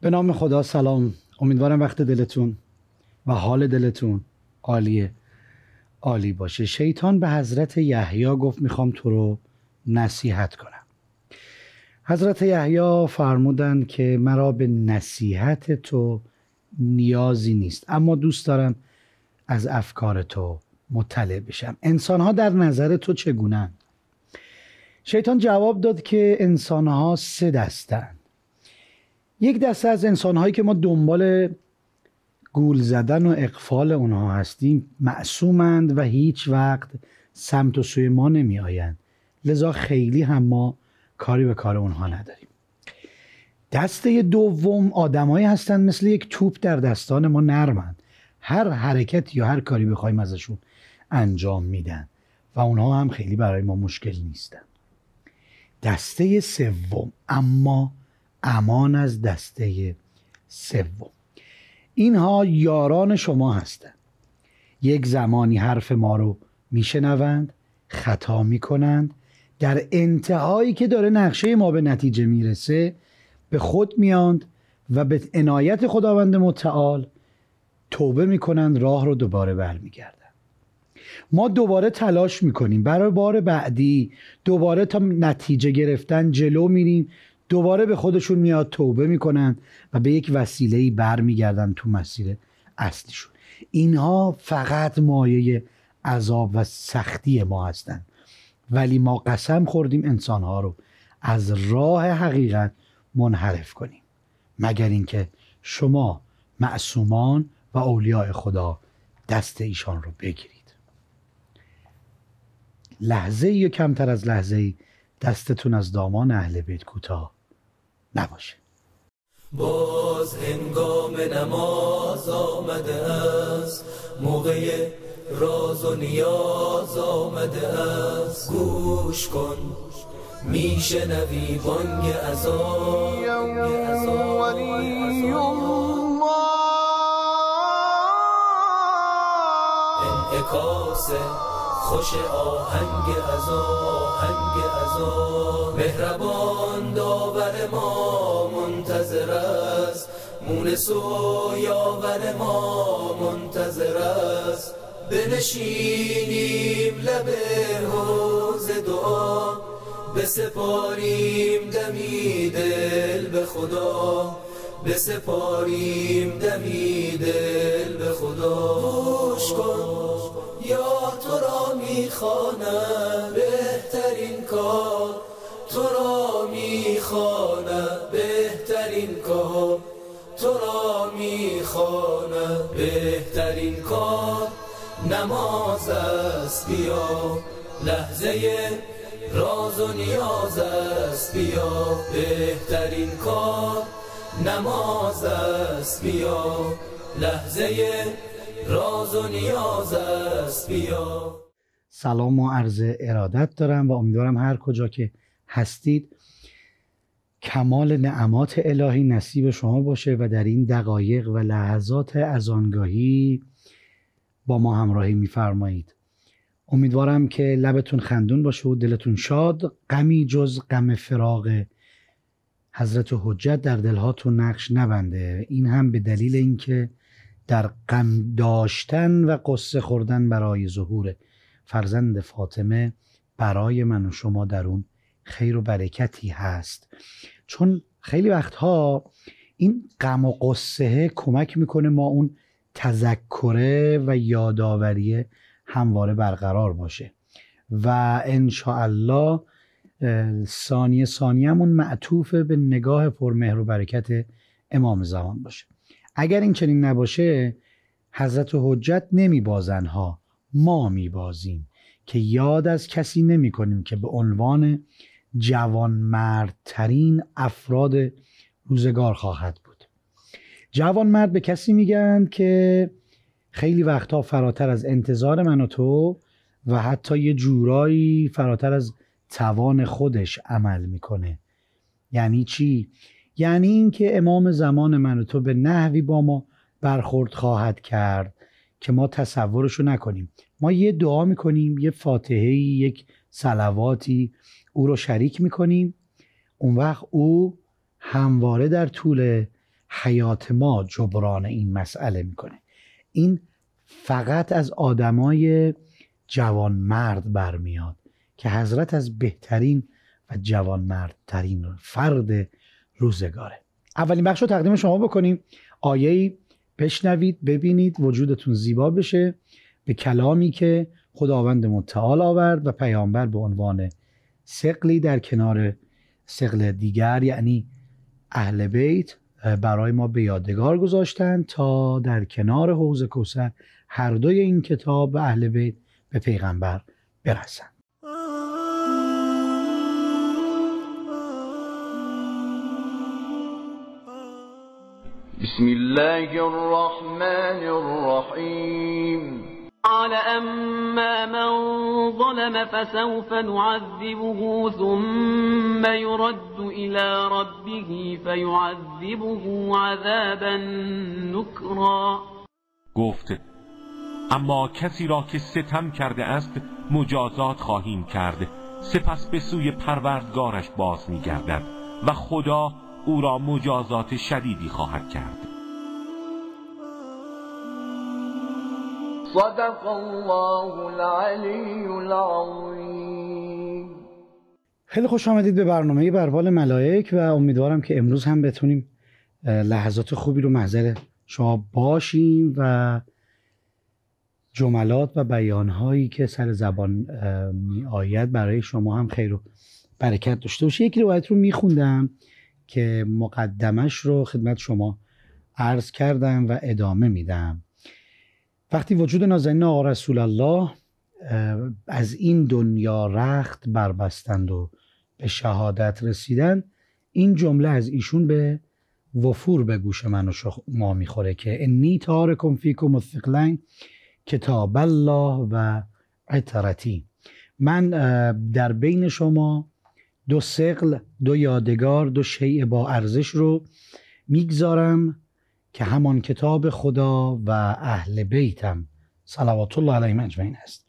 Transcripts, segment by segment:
به نام خدا سلام امیدوارم وقت دلتون و حال دلتون عالیه عالی باشه شیطان به حضرت یحیی گفت میخوام تو رو نصیحت کنم حضرت یحیی فرمودن که مرا به نصیحت تو نیازی نیست اما دوست دارم از افکار تو مطلع بشم انسان ها در نظر تو چگونن؟ شیطان جواب داد که انسان ها سه دستن یک دسته از انسانهایی که ما دنبال گول زدن و اقفال اونها هستیم معصومند و هیچ وقت سمت و سوی ما نمی آیند لذا خیلی هم ما کاری به کار اونها نداریم دسته دوم آدمایی هستند مثل یک توپ در دستان ما نرمند هر حرکت یا هر کاری بخوایم ازشون انجام میدن و اونها هم خیلی برای ما مشکل نیستن دسته سوم اما امان از دسته سوم اینها یاران شما هستند یک زمانی حرف ما رو میشنوند خطا میکنند در انتهایی که داره نقشه ما به نتیجه میرسه به خود میاند و به عنایت خداوند متعال توبه میکنند راه رو دوباره برمیگردن ما دوباره تلاش میکنیم برای بار بعدی دوباره تا نتیجه گرفتن جلو میریم دوباره به خودشون میاد توبه میکنن و به یک وسیله برمیگردن تو مسیر اصلیشون اینها فقط مایه عذاب و سختی ما هستند ولی ما قسم خوردیم انسانها رو از راه حقیقت منحرف کنیم مگر اینکه شما معصومان و اولیاء خدا دست ایشان رو بگیرید لحظه یا کمتر از لحظه دستتون از دامان اهل بیت کوتاه نباشه باز هنگام نماز آمده است موقع راز و نیاز آمده است گوش کن میشنوی بانگ آن انعکاسه خوش آهنگ از آهنگ از مهربان داور ما منتظر است مونس و یاور ما منتظر است بنشینیم لب حوز دعا بسپاریم دمی دل به خدا بسپاریم دمی دل به خدا گوش کن تو را میخوانم بهترین کار تو را میخوانم بهترین کار تو را میخوانم بهترین کار نماز است بیا لحظه راز و نیاز است بیا بهترین کار نماز است بیا لحظه راز و نیاز است بیا سلام و عرض ارادت دارم و امیدوارم هر کجا که هستید کمال نعمات الهی نصیب شما باشه و در این دقایق و لحظات از آنگاهی با ما همراهی میفرمایید امیدوارم که لبتون خندون باشه و دلتون شاد غمی جز غم فراغ حضرت حجت در دلهاتون نقش نبنده این هم به دلیل اینکه در غم داشتن و قصه خوردن برای ظهور فرزند فاطمه برای من و شما در اون خیر و برکتی هست چون خیلی وقتها این غم و قصه کمک میکنه ما اون تذکره و یادآوری همواره برقرار باشه و الله ثانیه ثانیهمون معطوف به نگاه پرمهر و برکت امام زمان باشه اگر این چنین نباشه حضرت حجت نمی ها، ما می بازیم که یاد از کسی نمی کنیم که به عنوان جوانمردترین افراد روزگار خواهد بود جوانمرد به کسی میگن که خیلی وقتها فراتر از انتظار من و تو و حتی یه جورایی فراتر از توان خودش عمل میکنه یعنی چی یعنی اینکه امام زمان من و تو به نحوی با ما برخورد خواهد کرد که ما تصورشو نکنیم ما یه دعا میکنیم یه فاتحه یک سلواتی او رو شریک میکنیم اون وقت او همواره در طول حیات ما جبران این مسئله میکنه این فقط از آدمای جوان مرد برمیاد که حضرت از بهترین و جوان مردترین فرد روزگاره اولین بخش رو تقدیم شما بکنیم آیه بشنوید ببینید وجودتون زیبا بشه به کلامی که خداوند متعال آورد و پیامبر به عنوان سقلی در کنار سقل دیگر یعنی اهل بیت برای ما به یادگار گذاشتن تا در کنار حوض کوسر هر دوی این کتاب و اهل بیت به پیغمبر برسند بسم الله الرحمن الرحيم قال أما من ظلم فسوف نعذبه ثم يرد إلى ربه فيعذبه عذابا نكرا گفت اما کسی را که ستم کرده است مجازات خواهیم کرد سپس به سوی پروردگارش باز میگردد و خدا او را مجازات شدیدی خواهد کرد صدق الله العلی العظیم خیلی خوش آمدید به برنامه بربال ملائک و امیدوارم که امروز هم بتونیم لحظات خوبی رو محضر شما باشیم و جملات و بیانهایی که سر زبان می آید برای شما هم خیر و برکت داشته باشه یک روایت رو میخوندم که مقدمش رو خدمت شما عرض کردم و ادامه میدم وقتی وجود نازنین آقا رسول الله از این دنیا رخت بربستند و به شهادت رسیدند این جمله از ایشون به وفور به گوش من و ما میخوره که انی تارکم فیکم الثقلین کتاب الله و عطرتی من در بین شما دو سقل دو یادگار دو شیء با ارزش رو میگذارم که همان کتاب خدا و اهل بیتم صلوات الله علیهم اجمعین است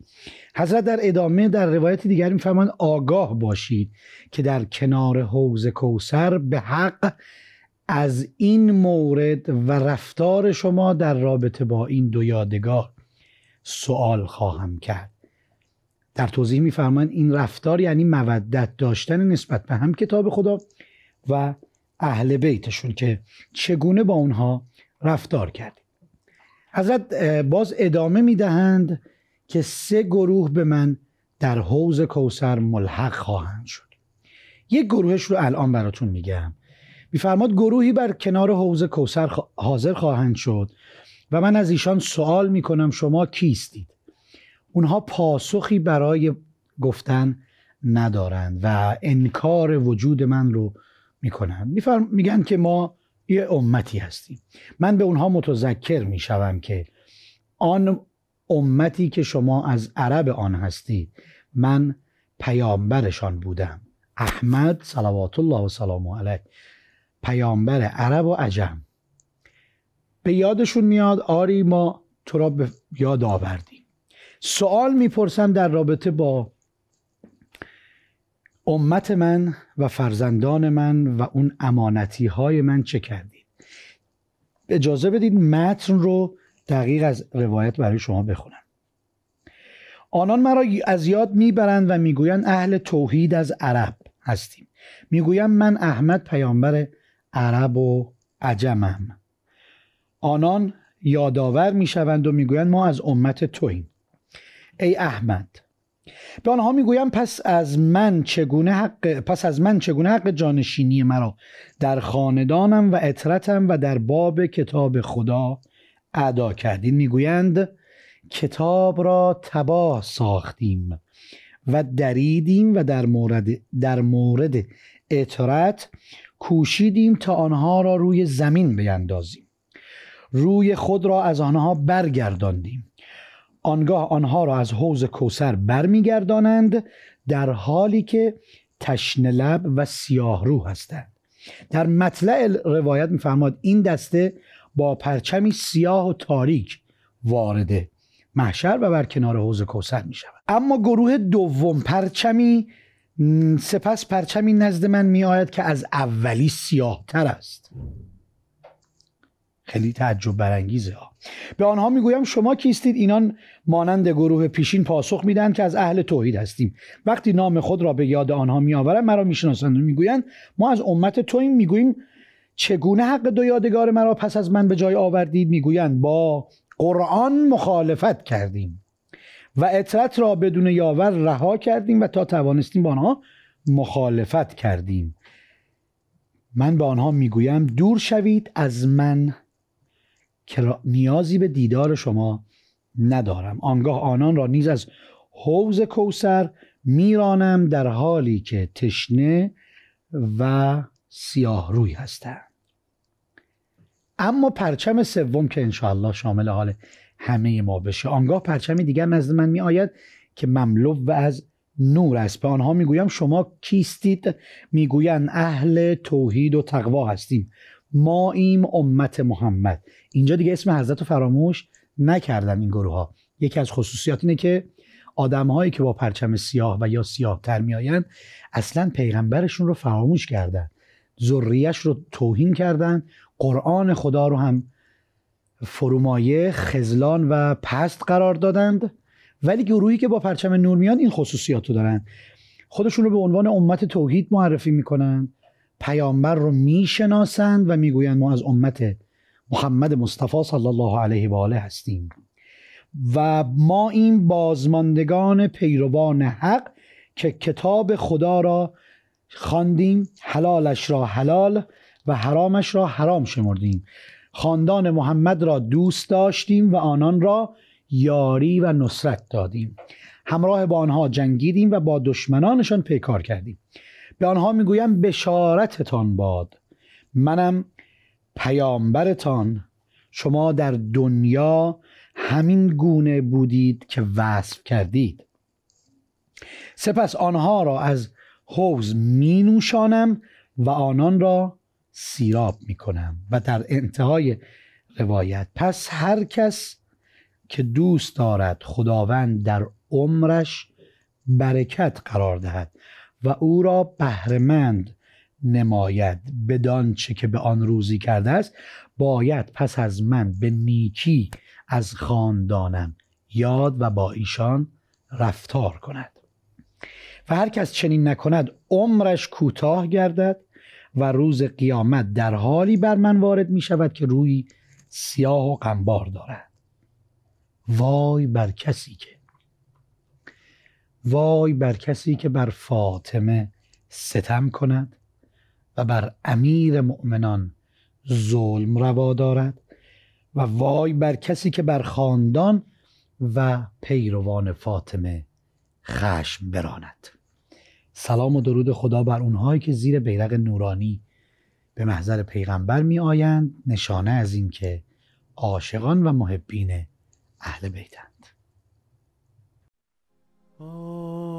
حضرت در ادامه در روایت دیگر میفرمان آگاه باشید که در کنار حوزه کوسر به حق از این مورد و رفتار شما در رابطه با این دو یادگار سوال خواهم کرد در توضیح میفرمایند این رفتار یعنی مودت داشتن نسبت به هم کتاب خدا و اهل بیتشون که چگونه با اونها رفتار کردیم حضرت باز ادامه میدهند که سه گروه به من در حوز کوسر ملحق خواهند شد یک گروهش رو الان براتون میگم میفرماد گروهی بر کنار حوز کوسر حاضر خواهند شد و من از ایشان سوال میکنم شما کیستید اونها پاسخی برای گفتن ندارند و انکار وجود من رو میکنن میگن که ما یه امتی هستیم من به اونها متذکر میشوم که آن امتی که شما از عرب آن هستید من پیامبرشان بودم احمد صلوات الله و سلام علیه پیامبر عرب و عجم به یادشون میاد آری ما تو را به یاد آوردیم سوال میپرسم در رابطه با امت من و فرزندان من و اون امانتی های من چه کردید اجازه بدید متن رو دقیق از روایت برای شما بخونم آنان مرا از یاد میبرند و میگویند اهل توحید از عرب هستیم میگویم من احمد پیامبر عرب و عجمم آنان یادآور میشوند و میگویند ما از امت توییم ای احمد به آنها میگویم پس از من چگونه حق پس از من چگونه حق جانشینی مرا در خاندانم و اطرتم و در باب کتاب خدا ادا کردین میگویند کتاب را تبا ساختیم و دریدیم و در مورد در مورد اطرت کوشیدیم تا آنها را روی زمین بیندازیم روی خود را از آنها برگرداندیم آنگاه آنها را از حوز کوسر برمیگردانند در حالی که تشنه لب و سیاه رو هستند در مطلع روایت میفرماد این دسته با پرچمی سیاه و تاریک وارد محشر و بر کنار حوز کوسر می شود اما گروه دوم پرچمی سپس پرچمی نزد من می که از اولی سیاه تر است خیلی تعجب برانگیزه به آنها میگویم شما کیستید اینان مانند گروه پیشین پاسخ میدن که از اهل توحید هستیم وقتی نام خود را به یاد آنها میآورم مرا میشناسند و میگویند ما از امت تویم میگوییم چگونه حق دو یادگار مرا پس از من به جای آوردید میگویند با قرآن مخالفت کردیم و اطرت را بدون یاور رها کردیم و تا توانستیم با آنها مخالفت کردیم من به آنها میگویم دور شوید از من نیازی به دیدار شما ندارم آنگاه آنان را نیز از حوز کوسر میرانم در حالی که تشنه و سیاه روی هستند اما پرچم سوم که انشاءالله شامل حال همه ما بشه آنگاه پرچم دیگر نزد من می آید که مملو و از نور است به آنها میگویم شما کیستید میگویند اهل توحید و تقوا هستیم ما ایم امت محمد اینجا دیگه اسم حضرت رو فراموش نکردن این گروه ها یکی از خصوصیات اینه که هایی که با پرچم سیاه و یا سیاه تر میآیند اصلا پیغمبرشون رو فراموش کردن ذریش رو توهین کردن قرآن خدا رو هم فرومایه خزلان و پست قرار دادند ولی گروهی که با پرچم نور میان این خصوصیات رو دارن خودشون رو به عنوان امت توحید معرفی میکنن پیامبر رو میشناسند و میگویند ما از امت محمد مصطفی صلی الله علیه و آله هستیم و ما این بازماندگان پیروان حق که کتاب خدا را خواندیم حلالش را حلال و حرامش را حرام شمردیم خاندان محمد را دوست داشتیم و آنان را یاری و نصرت دادیم همراه با آنها جنگیدیم و با دشمنانشان پیکار کردیم به آنها میگویم بشارتتان باد منم پیامبرتان شما در دنیا همین گونه بودید که وصف کردید سپس آنها را از حوز می نوشانم و آنان را سیراب می کنم و در انتهای روایت پس هر کس که دوست دارد خداوند در عمرش برکت قرار دهد و او را بهرهمند نماید بدان چه که به آن روزی کرده است باید پس از من به نیکی از خاندانم یاد و با ایشان رفتار کند و هر کس چنین نکند عمرش کوتاه گردد و روز قیامت در حالی بر من وارد می شود که روی سیاه و قنبار دارد وای بر کسی که وای بر کسی که بر فاطمه ستم کند و بر امیر مؤمنان ظلم روا دارد و وای بر کسی که بر خاندان و پیروان فاطمه خشم براند سلام و درود خدا بر اونهایی که زیر بیرق نورانی به محضر پیغمبر می آیند نشانه از اینکه عاشقان و محبین اهل بیتن Oh.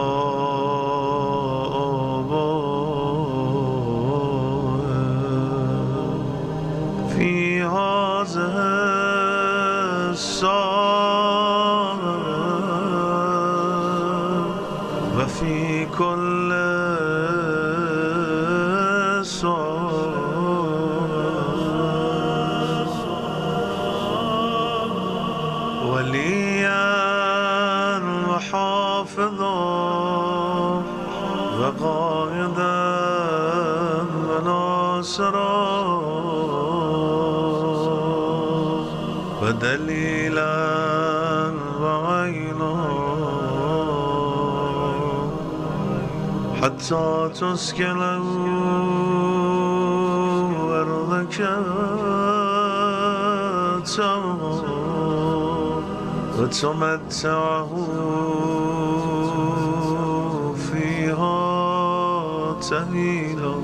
حتى تسكن أرضك وتمتعه فيها تهيلا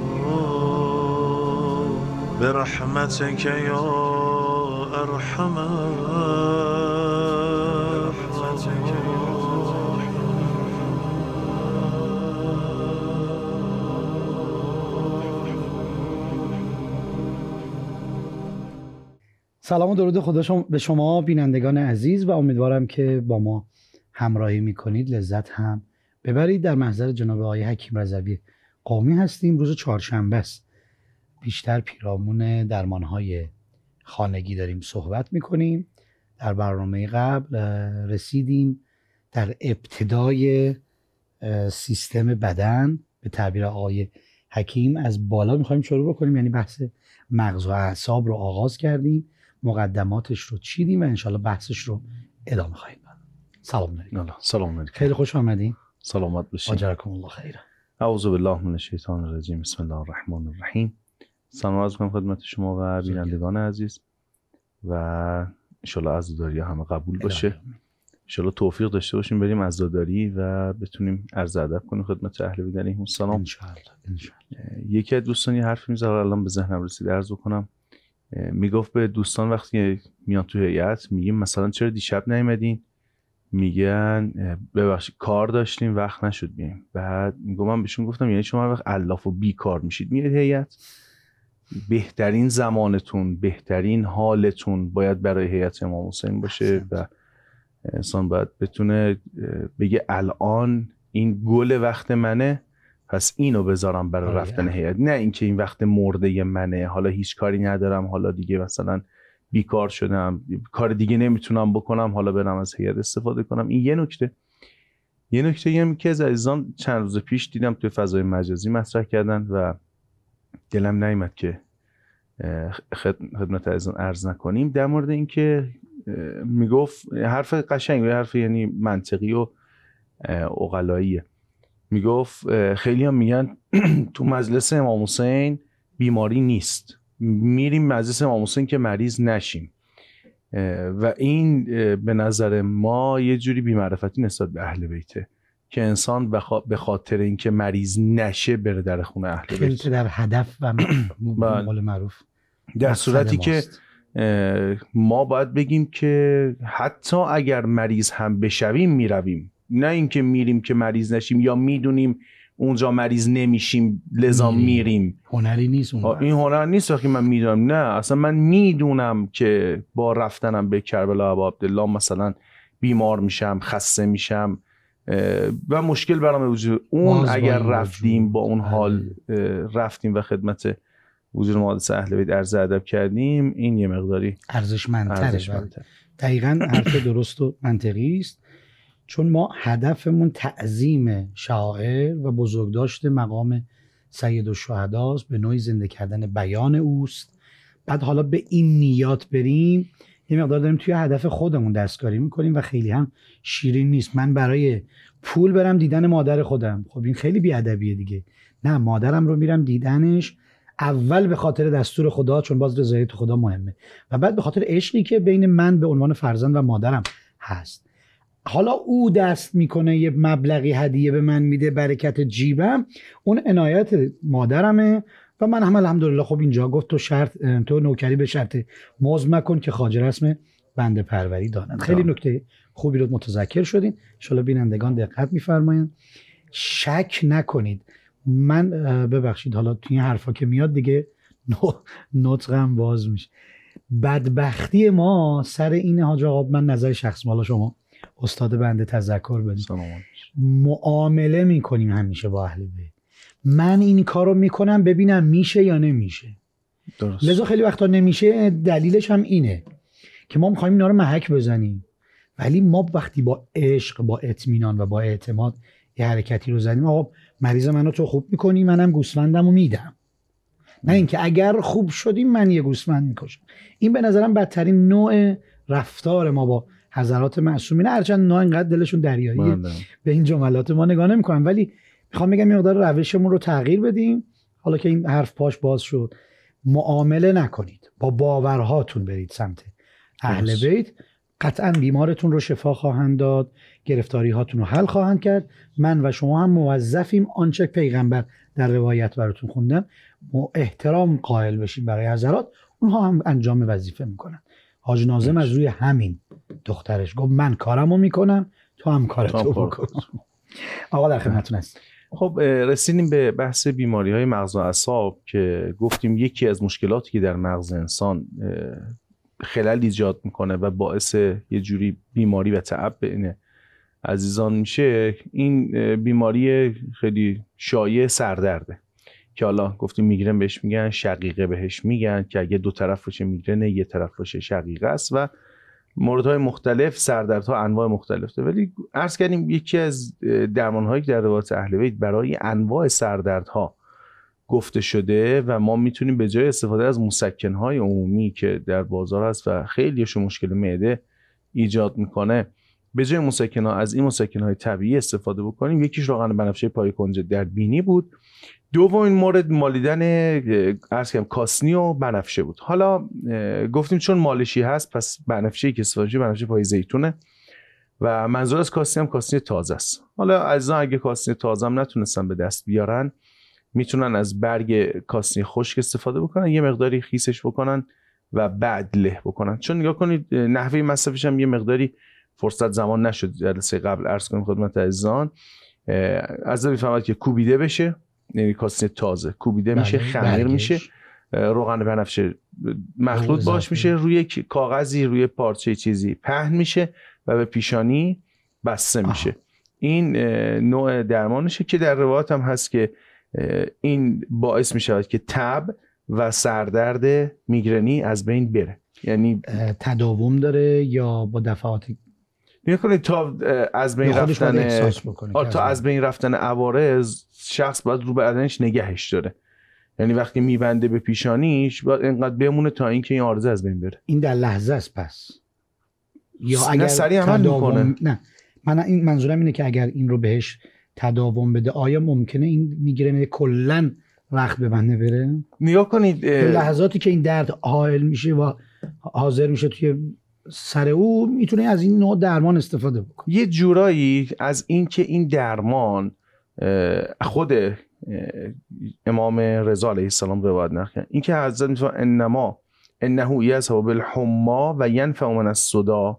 برحمتك يا أرحم سلام و درود خدا به شما بینندگان عزیز و امیدوارم که با ما همراهی میکنید لذت هم ببرید در محضر جناب آقای حکیم رضوی قومی هستیم روز چهارشنبه است بیشتر پیرامون درمانهای خانگی داریم صحبت میکنیم در برنامه قبل رسیدیم در ابتدای سیستم بدن به تعبیر آقای حکیم از بالا میخوایم شروع بکنیم یعنی بحث مغز و اعصاب رو آغاز کردیم مقدماتش رو چیدیم و انشالله بحثش رو ادامه خواهیم داد سلام علیکم سلام علیکم خیلی خوش آمدین سلامت باشین اجرکم الله خیرا اعوذ بالله من الشیطان الرجیم بسم الله الرحمن الرحیم سلام عرض کنم خدمت شما و بینندگان عزیز و انشالله عزاداری همه قبول باشه انشالله توفیق داشته باشیم بریم عزاداری و بتونیم عرض ادب کنیم خدمت اهل بیدن سلام انشالله انشالله یکی از دوستانی حرفی الان به ذهنم رسید عرض بکنم میگفت به دوستان وقتی میان تو هیئت میگیم مثلا چرا دیشب نیومدین میگن ببخشید کار داشتیم وقت نشد بیایم بعد میگم من بهشون گفتم یعنی شما وقت الاف و بیکار میشید میاد هیئت بهترین زمانتون بهترین حالتون باید برای هیئت امام حسین باشه و انسان باید بتونه بگه الان این گل وقت منه پس اینو بذارم برای رفتن یعنی. هیئت نه اینکه این وقت مرده منه حالا هیچ کاری ندارم حالا دیگه مثلا بیکار شدم کار دیگه نمیتونم بکنم حالا برم از هیئت استفاده کنم این یه نکته یه نکته هم که از عزیزان چند روز پیش دیدم توی فضای مجازی مطرح کردن و دلم نیمد که خدمت عزیزان عرض نکنیم در مورد اینکه میگفت حرف قشنگ حرف یعنی منطقی و اقلاییه میگفت خیلی هم میگن تو مجلس امام حسین بیماری نیست میریم مجلس امام حسین که مریض نشیم و این به نظر ما یه جوری بیمعرفتی نسبت به اهل بیته که انسان به خاطر اینکه مریض نشه بره در خونه اهل بیت در هدف و مال بله. معروف در صورتی که ما باید بگیم که حتی اگر مریض هم بشویم میرویم نه اینکه میریم که مریض نشیم یا میدونیم اونجا مریض نمیشیم لذا میریم, میریم. هنری نیست اون این هنر نیست وقتی من میدونم نه اصلا من میدونم که با رفتنم به کربلا و عبدالله مثلا بیمار میشم خسته میشم و مشکل برام وجود اون اگر رفتیم با اون حال بله. رفتیم و خدمت حضور مقدس اهل بیت عرض ادب کردیم این یه مقداری ارزشمندتره بله. دقیقا حرف درست و منطقی است چون ما هدفمون تعظیم شاعر و بزرگداشت مقام سید و به نوعی زنده کردن بیان اوست بعد حالا به این نیات بریم یه مقدار داریم توی هدف خودمون دستکاری میکنیم و خیلی هم شیرین نیست من برای پول برم دیدن مادر خودم خب این خیلی بیادبیه دیگه نه مادرم رو میرم دیدنش اول به خاطر دستور خدا چون باز رضایت خدا مهمه و بعد به خاطر عشقی که بین من به عنوان فرزند و مادرم هست حالا او دست میکنه یه مبلغی هدیه به من میده برکت جیبم اون عنایت مادرمه و من هم الحمدلله خب اینجا گفت تو شرط تو نوکری به شرط موز مکن که خارج رسم بنده پروری دانند خیلی خب. نکته خوبی رو متذکر شدین ان بینندگان دقت میفرمایند شک نکنید من ببخشید حالا تو این حرفا که میاد دیگه نطقم باز میشه بدبختی ما سر این حاج آقا من نظر شخص مالا شما استاد بنده تذکر بدیم معامله میکنیم همیشه با اهل بیت من این کارو میکنم ببینم میشه یا نمیشه درست. لذا خیلی وقتا نمیشه دلیلش هم اینه که ما میخوایم اینا رو محک بزنیم ولی ما وقتی با عشق با اطمینان و با اعتماد یه حرکتی رو زنیم آقا مریض منو تو خوب میکنی منم گوسفندم رو میدم نه اینکه اگر خوب شدیم من یه گوسفند میکشم این به نظرم بدترین نوع رفتار ما با حضرات معصومین هرچند نه اینقدر دلشون دریایی بله. به این جملات ما نگاه نمیکنن ولی میخوام بگم یه مقدار روشمون رو تغییر بدیم حالا که این حرف پاش باز شد معامله نکنید با باورهاتون برید سمت اهل بیت قطعا بیمارتون رو شفا خواهند داد گرفتاری هاتون رو حل خواهند کرد من و شما هم موظفیم آنچه پیغمبر در روایت براتون خوندم احترام قائل بشیم برای حضرات اونها هم انجام وظیفه میکنن حاج نازم از روی همین دخترش گفت من کارمو میکنم تو هم تو بکن آقا در خدمتتون هست خب رسیدیم به بحث بیماری های مغز و اعصاب که گفتیم یکی از مشکلاتی که در مغز انسان خلل ایجاد میکنه و باعث یه جوری بیماری و تعب بین عزیزان میشه این بیماری خیلی شایع سردرده که حالا گفتیم میگرن بهش میگن شقیقه بهش میگن که اگه دو طرف باشه میگرنه یه طرف باشه شقیقه است و موردهای مختلف سردردها انواع مختلف داره ولی عرض کردیم یکی از درمانهایی که در روایت اهل بیت برای انواع سردردها گفته شده و ما میتونیم به جای استفاده از مسکنهای عمومی که در بازار هست و خیلیشون مشکل معده ایجاد میکنه به جای مسکنها از این مسکنهای طبیعی استفاده بکنیم یکیش روغن بنفشه پای کنجد در بینی بود دومین مورد مالیدن ارز کنم کاسنی و بنفشه بود حالا گفتیم چون مالشی هست پس بنفشه که استفاده بنفشه پای زیتونه و منظور از کاسنی هم کاسنی تازه است حالا عزیزان اگه کاسنی تازه هم نتونستن به دست بیارن میتونن از برگ کاسنی خشک استفاده بکنن یه مقداری خیسش بکنن و بعد له بکنن چون نگاه کنید نحوه مصرفش هم یه مقداری فرصت زمان نشد جلسه قبل عرض کنیم خدمت عزیزان از که کوبیده بشه یعنی تازه کوبیده میشه بله، خمیر میشه روغن بنفشه مخلوط باش میشه روی کاغذی روی پارچه چیزی پهن میشه و به پیشانی بسته میشه این نوع درمانشه که در روایت هم هست که این باعث میشود که تب و سردرد میگرنی از بین بره یعنی تداوم داره یا با دفعات میکنه تا از بین رفتن تا از بین رفتن عوارض شخص باید رو بدنش نگهش داره یعنی وقتی میبنده به پیشانیش باید انقدر بمونه تا اینکه این عارضه از بین بره این در لحظه است پس یا اگر سریع عمل میکنه نه من این منظورم اینه که اگر این رو بهش تداوم بده آیا ممکنه این میگیره کلا وقت ببنده بره نگاه کنید لحظاتی که این درد حائل میشه و حاضر میشه توی سر او میتونه از این نوع درمان استفاده بکنه یه جورایی از اینکه این درمان خود امام رضا علیه السلام روایت این اینکه حضرت میفرما انما انه یذهب بالحما و ینفع من الصدا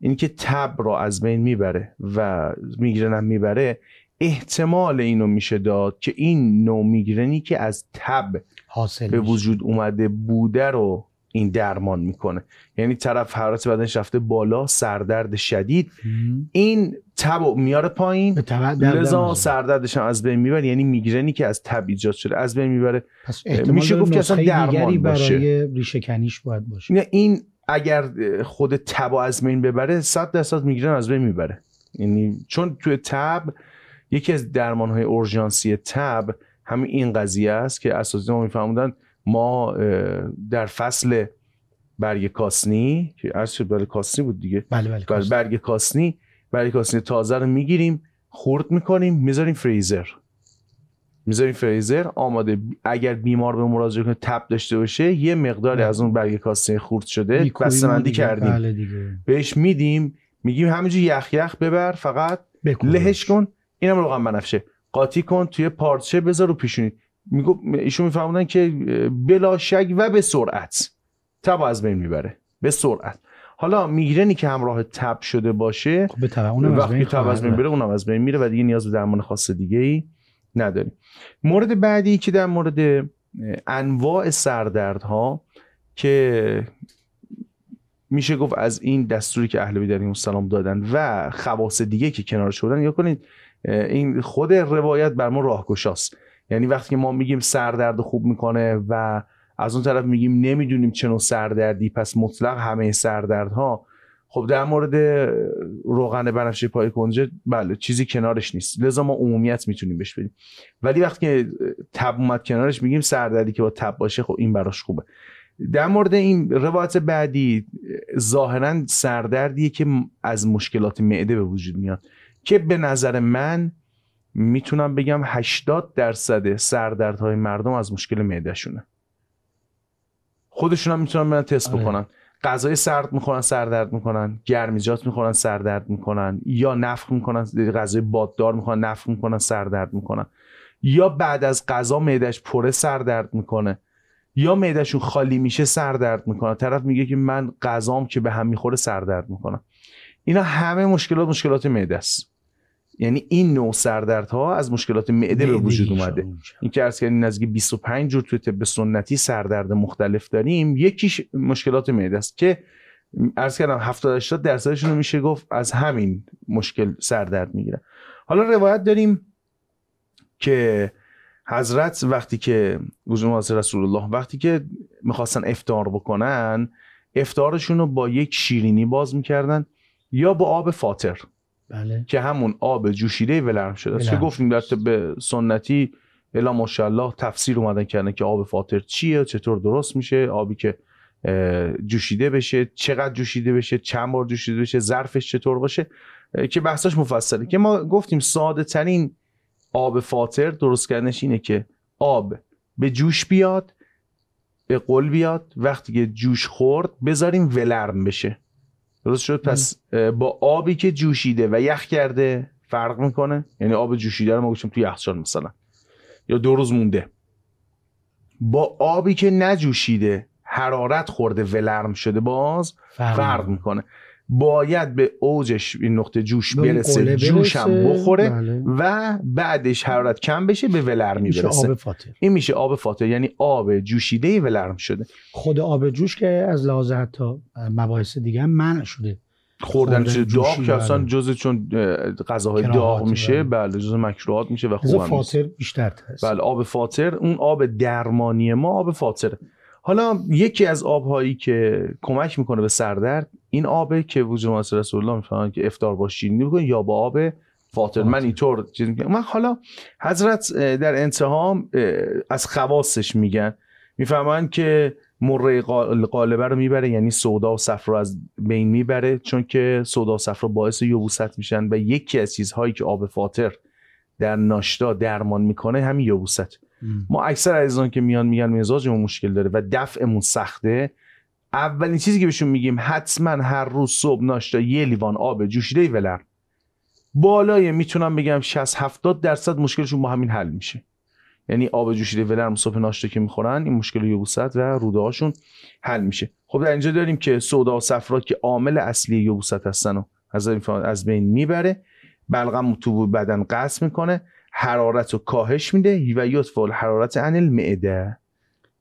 اینکه تب را از بین میبره و میگرنم میبره احتمال اینو میشه داد که این نوع میگرنی که از تب حاصل به وجود اومده بوده رو این درمان میکنه یعنی طرف حرارت بدنش رفته بالا سردرد شدید این تب میاره پایین لذا سردردش هم از بین میبره یعنی میگرنی که از تب ایجاد شده از بین میبره میشه گفت که اصلا درمان ریشه کنیش باید باشه این اگر خود تب از بین ببره 100 درصد میگرن از بین میبره یعنی چون توی تب یکی از درمان های اورژانسی تب همین این قضیه است که اساسا ما میفهموندن ما در فصل برگ کاسنی که عرض برگ کاسنی بود دیگه بله بله برگ, بله، برگ کاسنی برگ کاسنی تازه رو میگیریم خورد میکنیم میذاریم فریزر میذاریم فریزر آماده اگر بیمار به مراجعه کنه تب داشته باشه یه مقداری بله. از اون برگ کاسنی خورد شده بسته‌بندی کردیم بله بهش میدیم میگیم همینجور یخ یخ ببر فقط لهش کن اینم روغن بنفشه قاطی کن توی پارچه بذار و پیشونی میگو ایشون میفهموندن که بلا شک و به سرعت تب از بین میبره به سرعت حالا میگرنی که همراه تب شده باشه خب اونم وقتی تب از بین بره اونم از بین میره و دیگه نیاز به درمان خاص دیگه ای نداریم مورد بعدی که در مورد انواع سردردها که میشه گفت از این دستوری که اهل بیت علیهم السلام دادن و خواص دیگه که کنارش شدن یا کنید این خود روایت بر ما راهگشاست یعنی وقتی ما میگیم سردرد خوب میکنه و از اون طرف میگیم نمیدونیم چه نوع سردردی پس مطلق همه سردردها خب در مورد روغن بنفشه پای کنجه بله چیزی کنارش نیست لذا ما عمومیت میتونیم بهش بدیم ولی وقتی که تب اومد کنارش میگیم سردردی که با تب باشه خب این براش خوبه در مورد این روایت بعدی ظاهرا سردردیه که از مشکلات معده به وجود میاد که به نظر من میتونم بگم 80 درصد سردردهای مردم از مشکل معدهشونه خودشون هم میتونن برن تست آره. بکنن غذای سرد میخورن سردرد میکنن گرمیجات میخورن سردرد میکنن یا نفخ میکنن غذای باددار میخورن نفخ میکنن سردرد میکنن یا بعد از غذا معدهش پره سردرد میکنه یا معدهشون خالی میشه سردرد میکنه طرف میگه که من غذام که به هم میخوره سردرد میکنم اینا همه مشکلات مشکلات معده است یعنی این نوع سردردها از مشکلات معده به وجود اومده این که عرض نزدیک 25 جور توی طب سنتی سردرد مختلف داریم یکیش مشکلات معده است که عرض کردم 70 80 درصدشون میشه گفت از همین مشکل سردرد میگیرن حالا روایت داریم که حضرت وقتی که حضور رسول الله وقتی که میخواستن افتار بکنن افتارشون رو با یک شیرینی باز میکردن یا با آب فاتر بله. که همون آب جوشیده ولرم شده است که گفتیم به سنتی الا ماشاءالله تفسیر اومدن کردن که آب فاتر چیه چطور درست میشه آبی که جوشیده بشه چقدر جوشیده بشه چند بار جوشیده بشه ظرفش چطور باشه که بحثش مفصله که ما گفتیم ساده ترین آب فاتر درست کردنش اینه که آب به جوش بیاد به قل بیاد وقتی که جوش خورد بذاریم ولرم بشه درست شد پس با آبی که جوشیده و یخ کرده فرق میکنه یعنی آب جوشیده رو ما گوشیم توی یخچال مثلا یا دو روز مونده با آبی که نجوشیده حرارت خورده ولرم شده باز فرق, فرق میکنه باید به اوجش این نقطه جوش برسه هم بخوره بله. و بعدش حرارت کم بشه به ولرمی میشه برسه این میشه آب فاتر یعنی آب جوشیده ولرم شده خود آب جوش که از لحاظ تا مباحث دیگه منع شده خوردن چه داغ که اصلا بله. جز چون غذاهای داغ بله. میشه بله, جز مکروهات میشه و خوب فاتر بیشتر بله آب فاتر اون آب درمانی ما آب فاتره حالا یکی از آبهایی که کمک میکنه به سردرد این آبه که وجود مسیح رسول الله که افتار با شیرینی یا با آب فاطر من اینطور چیز من حالا حضرت در انتهام از خواستش میگن میفهمن که مره قالبه رو میبره یعنی سودا و صفرا از بین میبره چون که سودا و صفرا باعث یبوست میشن و یکی از چیزهایی که آب فاطر در ناشتا درمان میکنه همین یبوست ما اکثر عزیزان که میان میگن مزاجمون مشکل داره و دفعمون سخته اولین چیزی که بهشون میگیم حتما هر روز صبح ناشتا یه لیوان آب جوشیده ولرم بالای میتونم بگم 60 70 درصد مشکلشون با همین حل میشه یعنی آب جوشیده ولرم صبح ناشتا که میخورن این مشکل یبوست و روده هاشون حل میشه خب در اینجا داریم که سودا و صفرا که عامل اصلی یبوست هستن و از از بین میبره بلغم تو بدن قصد میکنه حرارت رو کاهش میده و یطفال حرارت عن المعده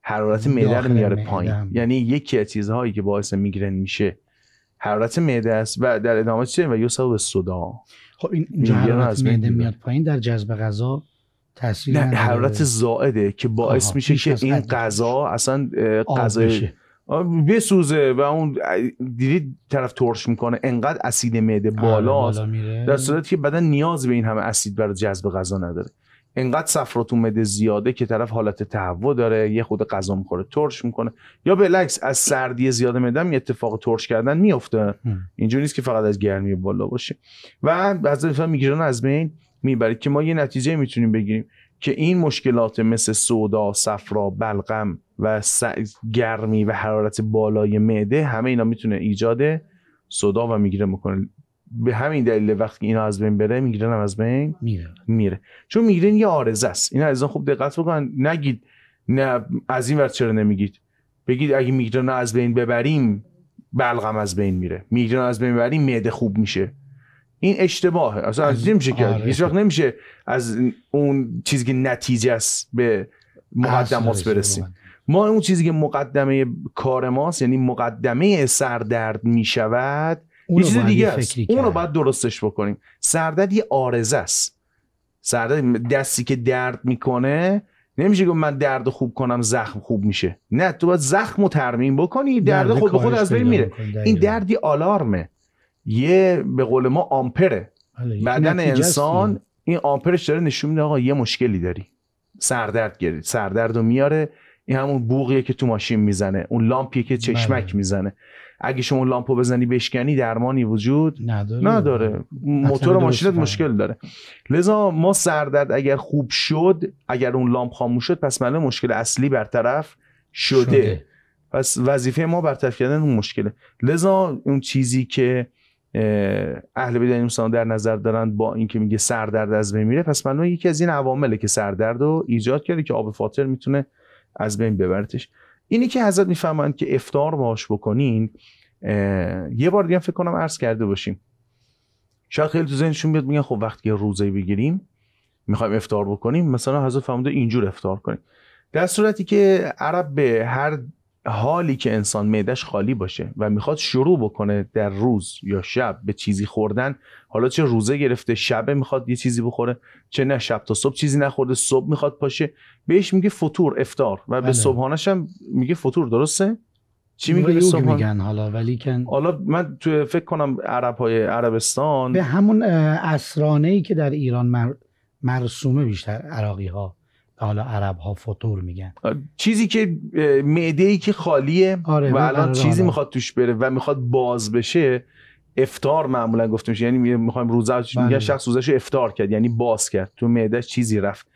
حرارت معده رو میاره پایین یعنی یکی از چیزهایی که باعث میگرن میشه حرارت معده است و در ادامه چیه و یوسف به صدا خب این اینجا حرارت معده میاد پایین در جذب غذا تاثیر نه حرارت زائده که باعث میشه که این غذا اصلا غذای بسوزه و اون دیدید طرف ترش میکنه انقدر اسید معده آره، بالاست بالا در صورتی که بدن نیاز به این همه اسید برای جذب غذا نداره انقدر صفراتون مده زیاده که طرف حالت تهوع داره یه خود غذا میخوره ترش میکنه یا بلکس از سردی زیاد معده اتفاق ترش کردن میفته اینجوری نیست که فقط از گرمی بالا باشه و از میگیرن از بین میبرید که ما یه نتیجه میتونیم بگیریم که این مشکلات مثل سودا، صفرا، بلغم و گرمی و حرارت بالای معده همه اینا میتونه ایجاد صدا و میگیره میکنه به همین دلیل وقتی اینا از بین بره میگیرن هم از بین میره میره چون میگیرن یه عارضه است اینا از خوب دقت بکن نگید نه از این ور چرا نمیگید بگید اگه میگیرن از بین ببریم بلغم از بین میره میگیرن از بین ببریم معده خوب میشه این اشتباهه اصلا از نمیشه که آره. هیچ وقت نمیشه از اون چیزی که نتیجه است به مقدمات برسیم ما اون چیزی که مقدمه کار ماست یعنی مقدمه سردرد میشود یه چیز دیگه است اون رو باید درستش بکنیم سردرد یه آرزه است سردرد دستی که درد میکنه نمیشه که من درد خوب کنم زخم خوب میشه نه تو باید زخم رو ترمیم بکنی درد, درد خود به خود از بین میره این دردی آلارمه یه به قول ما آمپره بدن انسان این آمپرش داره نشون میده آقا یه مشکلی داری سردرد گرید سردرد رو میاره این همون بوقیه که تو ماشین میزنه اون لامپیه که چشمک بله. میزنه اگه شما لامپو بزنی بشکنی درمانی وجود نداره, نداره. موتور ماشینت مشکل داره لذا ما سردرد اگر خوب شد اگر اون لامپ خاموش شد پس معلومه مشکل اصلی برطرف شده, شده. پس وظیفه ما برطرف کردن اون مشکله لذا اون چیزی که اهل بدین انسان در نظر دارن با اینکه میگه سردرد از بین پس معلومه یکی از این عوامله که سردرد رو ایجاد کرده که آب فاطر میتونه از بین ببرتش اینی که حضرت میفهمند که افتار باش بکنین یه بار دیگه فکر کنم عرض کرده باشیم شاید خیلی تو ذهنشون بیاد میگن خب وقتی روزه بگیریم میخوایم افتار بکنیم مثلا حضرت فرموده اینجور افتار کنیم در صورتی که عرب به هر حالی که انسان معدش خالی باشه و میخواد شروع بکنه در روز یا شب به چیزی خوردن حالا چه روزه گرفته شبه میخواد یه چیزی بخوره چه نه شب تا صبح چیزی نخورده صبح میخواد باشه بهش میگه فطور افتار و به بله. صبحانش هم میگه فطور درسته چی میگه به صبحان... میگن حالا ولی کن حالا من تو فکر کنم عرب های عربستان به همون اسرانه ای که در ایران مر... مرسومه بیشتر عراقی حالا عرب ها فطور میگن چیزی که معده ای که خالیه آره، و آره، الان آره، چیزی میخواد توش بره و میخواد باز بشه افتار معمولا گفته میشه یعنی میخوایم روزه بله. میگه شخص روزش افتار کرد یعنی باز کرد تو معدهش چیزی رفت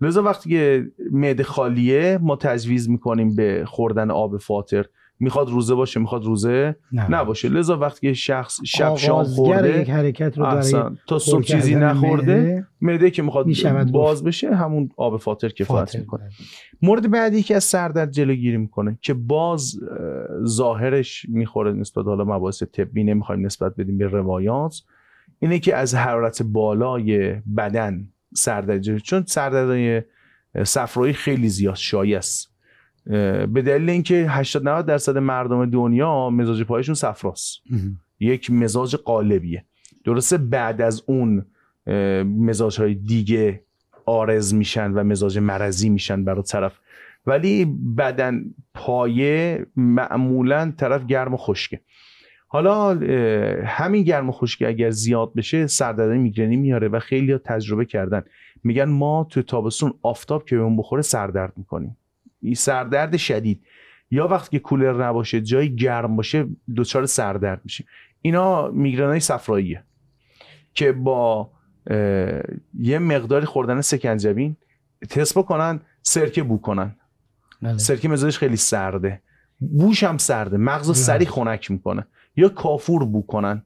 لذا وقتی که معده خالیه ما تجویز میکنیم به خوردن آب فاطر میخواد روزه باشه میخواد روزه نباشه لذا وقتی شخص شب شام خورده یک حرکت رو داره تا صبح چیزی نخورده معده که میخواد باز بشه همون آب فاتر کفایت میکنه مورد بعدی که از سردر جلوگیری میکنه که باز ظاهرش میخوره نسبت حالا مباحث طبی نمیخوایم نسبت بدیم به روایات اینه که از حرارت بالای بدن سردرد چون سردرد صفرایی خیلی زیاد شایع است به دلیل اینکه 80 90 درصد مردم دنیا مزاج پایشون صفراست یک مزاج قالبیه درسته بعد از اون مزاج های دیگه آرز میشن و مزاج مرضی میشن برای طرف ولی بدن پایه معمولا طرف گرم و خشکه حالا همین گرم و خشکی اگر زیاد بشه سردرد میگرنی میاره و خیلی تجربه کردن میگن ما تو تابستون آفتاب که اون بخوره سردرد میکنیم سردرد شدید یا وقتی که کولر نباشه جایی گرم باشه دچار سردرد میشه اینا میگرنای صفراییه که با یه مقداری خوردن سکنجبین تست کنن سرکه بو کنن بله. سرکه مزاجش خیلی سرده بوش هم سرده مغز رو سری بله. خنک میکنه یا کافور بو کنن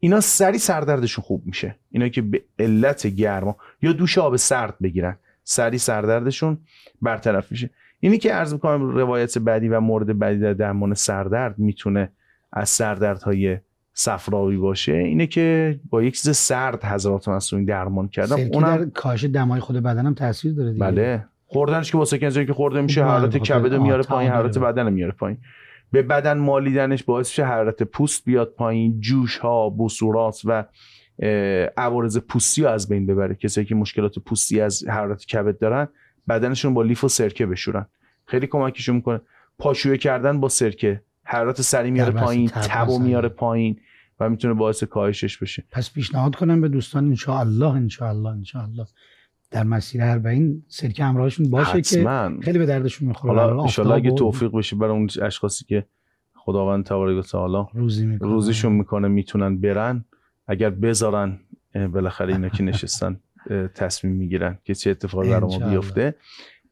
اینا سری سردردشون خوب میشه اینا که به علت گرما یا دوش آب سرد بگیرن سری سردردشون برطرف میشه اینی که عرض میکنم روایت بعدی و مورد بعدی در درمان سردرد میتونه از سردردهای صفراوی باشه اینه که با یک چیز سرد حضرات این درمان کردم اونم در کاهش دمای خود هم تاثیر داره دیگه بله خوردنش که با سکنجه که خورده میشه بله، حرارت خب، کبد میاره پایین حرارت بله. بدن میاره پایین به بدن مالیدنش باعث حرارت پوست بیاد پایین جوش ها بسورات و عوارض پوستی رو از بین ببره کسایی که مشکلات پوستی از حرارت کبد دارن بدنشون با لیف و سرکه بشورن خیلی کمکشون میکنه پاشویه کردن با سرکه حرارت سری میاره پایین تب و میاره پایین و میتونه باعث کاهشش بشه پس پیشنهاد کنم به دوستان ان شاء الله در مسیر هر اربعین سرکه همراهشون باشه که خیلی به دردشون میخوره حالا الله اگه توفیق بشه برای اون اشخاصی که خداوند تبارک و تعالی روزی میکنه. روزیشون میکنه میتونن برن اگر بذارن بالاخره اینا که نشستن تصمیم میگیرن که چه اتفاقی در ما بیفته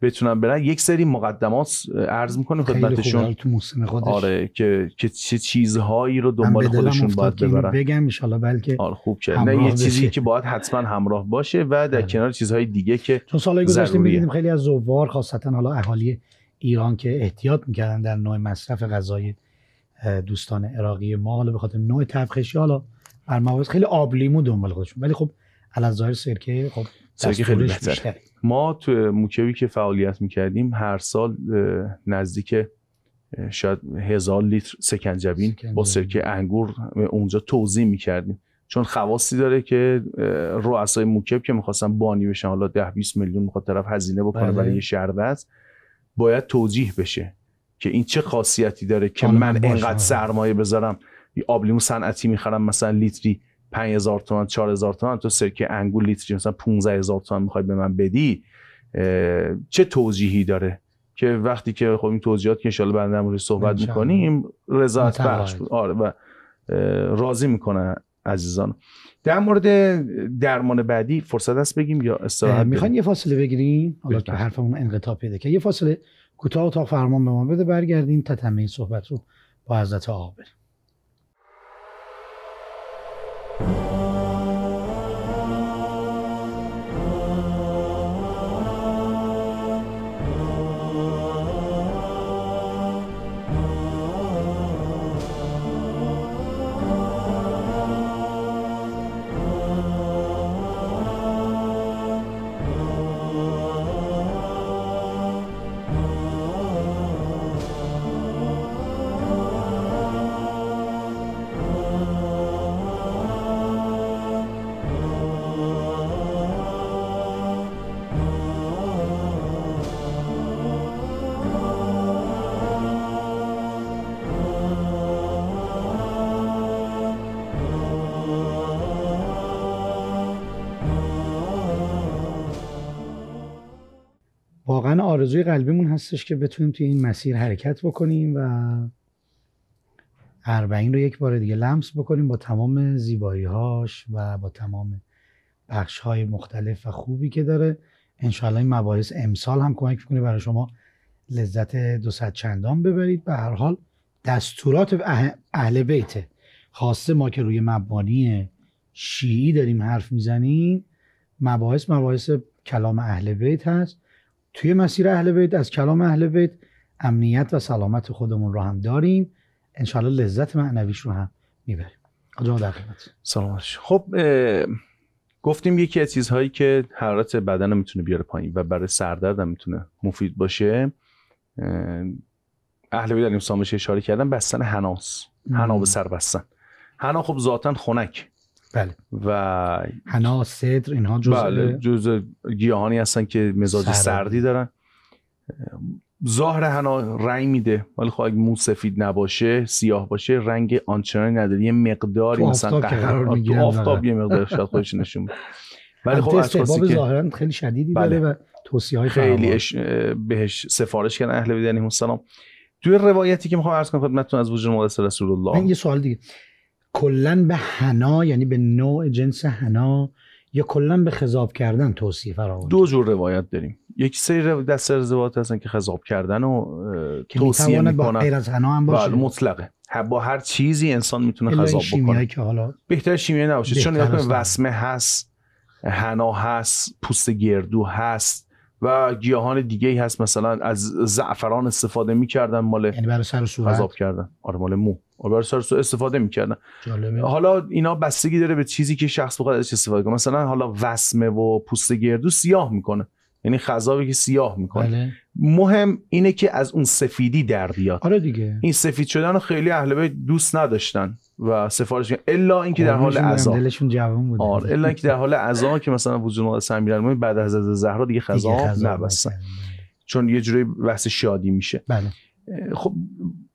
بتونن برن یک سری مقدمات عرض میکنه خدمتشون تو آره که که چه چیزهایی رو دنبال خودشون باید ببرن بگم ان بلکه آره خوب نه یه چیزی که باید حتما همراه باشه و در بله. کنار چیزهای دیگه که چون سالی گذشته میدیدیم خیلی از زوار خاصتا حالا اهالی ایران که احتیاط میکردن در نوع مصرف غذای دوستان عراقی ما حالا به خاطر نوع تبخشی حالا بر مواز خیلی آبلیمو دنبال خودشون ولی خب الظاهر سرکه خب سرکه خیلی بهتره ما تو موکبی که فعالیت میکردیم هر سال نزدیک شاید هزار لیتر سکنجبین, با سرکه انگور اونجا توضیح میکردیم چون خواصی داره که رؤسای موکب که میخواستن بانی بشن حالا 10 20 میلیون میخواد طرف هزینه بکنه بله. برای یه شربت باید توضیح بشه که این چه خاصیتی داره که من اینقدر سرمایه بذارم یه صنعتی میخرم مثلا لیتری 5000 تومان 4000 تومان تو سرکه انگور لیتری مثلا 15000 تومان میخوای به من بدی چه توضیحی داره که وقتی که خب این توضیحات که انشالله بعد در صحبت میکنیم رضایت بخش آره و راضی میکنه عزیزان در مورد درمان بعدی فرصت هست بگیم یا استراحت میخوان یه فاصله بگیریم حالا که حرفمون انقطاع پیدا که یه فاصله کوتاه تا فرمان به ما بده برگردیم تا این صحبت رو با حضرت آقا بریم آرزوی قلبیمون هستش که بتونیم توی این مسیر حرکت بکنیم و اربعین رو یک بار دیگه لمس بکنیم با تمام هاش و با تمام بخش های مختلف و خوبی که داره انشاءالله این مباحث امسال هم کمک میکنه برای شما لذت 200 چندان ببرید به هر حال دستورات اهل, اهل بیته خاصه ما که روی مبانی شیعی داریم حرف میزنیم مباحث مباحث کلام اهل بیت هست توی مسیر اهل بیت از کلام اهل بیت امنیت و سلامت خودمون رو هم داریم انشالله لذت معنویش رو هم میبریم آجا در خدمت خب گفتیم یکی از چیزهایی که حرارت بدن رو میتونه بیاره پایین و برای سردرد هم میتونه مفید باشه اهل بیت السلام اشاره کردن بستن هناس، حنا به سر بستن حنا خب ذاتا خنک بله و حنا صدر اینها جزء بله گیاهانی هستن که مزاج سردی دارن ظاهر حنا رنگ میده ولی خب مو سفید نباشه سیاه باشه رنگ آنچنانی نداره یه مقداری مثلا قهر تو آفتاب یه مقدار شاید خودش نشون بده ولی خب که ظاهرا خیلی شدیدی بله. داره و توصیه های خیلی بهش سفارش کردن اهل بیت علیهم السلام توی روایتی که میخوام عرض کنم خدمتتون از وجود مقدس رسول الله من یه سوال دیگه کلا به حنا یعنی به نوع جنس حنا یا کلا به خزاب کردن توصیه فراوان دو جور روایت داریم یک سری دست ارزوات هستن که خذاب کردن و توصیه میکنن با غیر از حنا هم باشه بله، مطلقه با هر چیزی انسان میتونه خذاب بکنه که حالا بهتر شیمیایی نباشه چون وسمه هست حنا هست پوست گردو هست و گیاهان دیگه ای هست مثلا از زعفران استفاده میکردن مال یعنی برای سر صورت کردن آره مال مو آره برای سر استفاده میکردن جالبه. حالا اینا بستگی داره به چیزی که شخص بخواد ازش استفاده کنه مثلا حالا وسمه و پوست گردو سیاه میکنه یعنی خضابی که سیاه میکنه بله. مهم اینه که از اون سفیدی در بیاد آره دیگه این سفید شدن رو خیلی اهل دوست نداشتن و سفارش کن. الا اینکه در حال عزا دلشون جوان بود آره الا اینکه در حال عزا که مثلا وجود مقدس امیرالمومنین بعد از حضرت زهرا دیگه خزا نبستن چون یه جوری بحث شادی میشه بله خب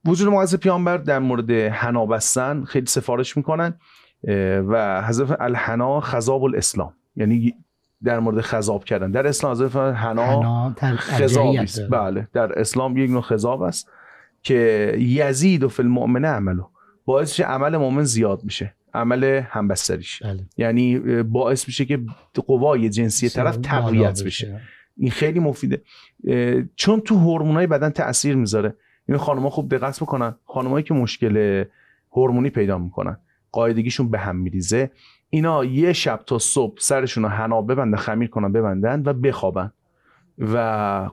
وجود مقدس پیامبر در مورد حنا بستن خیلی سفارش میکنن و حضرت الحنا خذاب الاسلام یعنی در مورد خذاب کردن در اسلام حضرت حنا خذاب است بله در اسلام یک نوع خذاب است که یزید و فی المؤمنه عمله. باعث میشه عمل مؤمن زیاد میشه عمل همبستریش بله. یعنی باعث میشه که قوای جنسی طرف تقویت بشه این خیلی مفیده چون تو هورمونای بدن تاثیر میذاره این ها خوب دقت بکنن خانمایی که مشکل هورمونی پیدا میکنن قاعدگیشون به هم میریزه اینا یه شب تا صبح سرشون رو حنا ببندن خمیر کنن ببندن و بخوابن و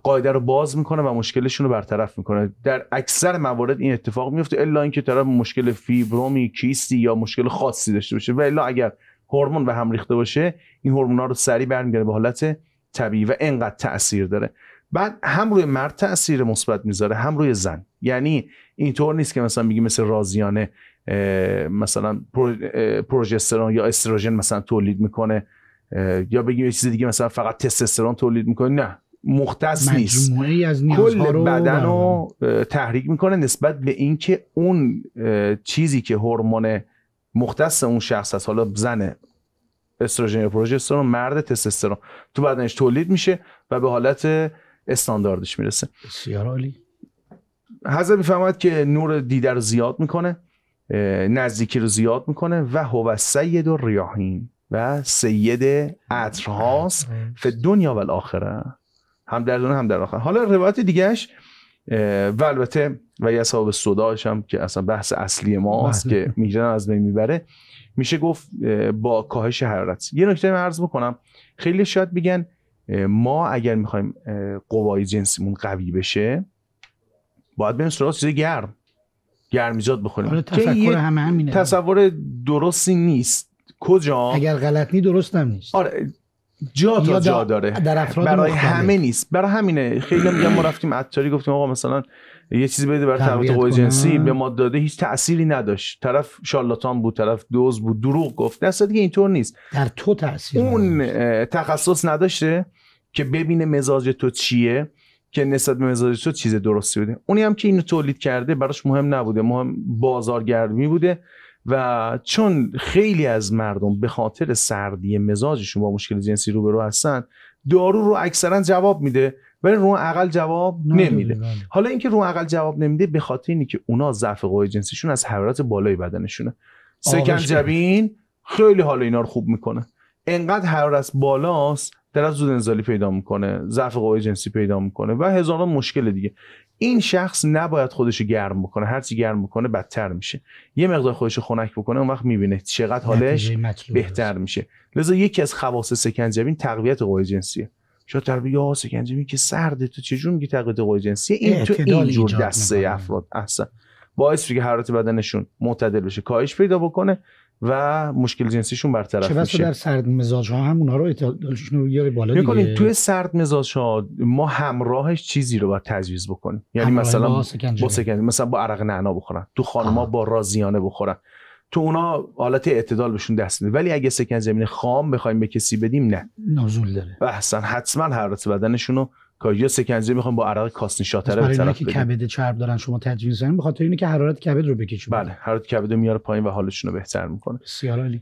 قاعده رو باز میکنه و مشکلشون رو برطرف میکنه در اکثر موارد این اتفاق میفته الا اینکه طرف مشکل فیبرومی کیستی یا مشکل خاصی داشته باشه و الا اگر هورمون به هم ریخته باشه این هورمون ها رو سریع برمیگرده به حالت طبیعی و انقدر تاثیر داره بعد هم روی مرد تاثیر مثبت میذاره هم روی زن یعنی اینطور نیست که مثلا میگی مثل رازیانه مثلا پروژسترون یا استروژن مثلا تولید میکنه یا بگیم یه چیز دیگه مثلا فقط تستوسترون تولید میکنه نه مختص نیست از کل رو بدن رو تحریک میکنه نسبت به اینکه اون چیزی که هورمون مختص اون شخص هست حالا زنه استروژن یا پروژسترون مرد تستوسترون تو بدنش تولید میشه و به حالت استانداردش میرسه بسیار عالی حضرت میفهمد که نور دیدر رو زیاد میکنه نزدیکی رو زیاد میکنه و هو سید و ریاحین و سید عطر فی دنیا و الاخره هم در هم در آخر حالا روایت دیگهش و البته و صاحب صداش هم که اصلا بحث اصلی ما است بله. که میگرن از بین میبره میشه گفت با کاهش حرارت یه نکته من عرض بکنم خیلی شاید بگن ما اگر میخوایم قوای جنسیمون قوی بشه باید بریم سراغ چیز گرم گرمیزاد بخوریم تفکر همه همینه تصور درستی نیست کجا اگر غلط نی درست هم نیست آره جا تا جا داره برای همه نیست برای همینه خیلی میگم ما رفتیم عطاری گفتیم آقا مثلا یه چیزی بده برای تربیت قوی جنسی به ما داده هیچ تأثیری نداشت طرف شارلاتان بود طرف دوز بود دروغ گفت دست دیگه اینطور نیست در تو تاثیر اون تخصص نداشته که ببینه مزاج تو چیه که نسبت به مزاج تو چیز درستی بوده اونی هم که اینو تولید کرده براش مهم نبوده مهم بازارگرمی بوده و چون خیلی از مردم به خاطر سردی مزاجشون با مشکل جنسی روبرو هستن دارو رو اکثرا جواب میده ولی رو اقل جواب نمیده حالا اینکه رو عقل جواب نمیده به خاطر اینه که اونا ضعف قوای جنسیشون از حرارت بالای بدنشونه سکنجبین خیلی حالا اینا رو خوب میکنه انقدر حرارت بالاست در از زود انزالی پیدا میکنه ضعف قوای جنسی پیدا میکنه و هزاران مشکل دیگه این شخص نباید خودش گرم بکنه هرچی گرم بکنه بدتر میشه یه مقدار خودش خنک بکنه اون وقت میبینه چقدر حالش بهتر میشه لذا یکی از خواص سکنجبین تقویت قوای جنسیه شاید در سکنجبین که سرده تو چجور میگی تقویت قوای جنسیه این تو اینجور دسته افراد اصلا باعث میشه که حرارت بدنشون معتدل بشه کاهش پیدا بکنه و مشکل جنسیشون برطرف چه در سرد مزاج ها هم اونها رو رو بیاره بالا دیگه توی سرد مزاج ما همراهش چیزی رو باید تجویز بکنیم یعنی مثلا با سکنجه مثلا با عرق نعنا بخورن تو خانما با رازیانه بخورن تو اونا حالت اعتدال بهشون دست میده ولی اگه سکن زمین خام بخوایم به کسی بدیم نه نزول داره و حتما حرارت بدنشون رو کاجی سکنجه میخوام با عرق کاسنی شاتره به طرف که کبد چرب دارن شما تجویز می‌زنین بخاطر اینه که حرارت کبد رو بکشه بله حرارت کبد رو میاره پایین و حالشون رو بهتر میکنه بسیار عالی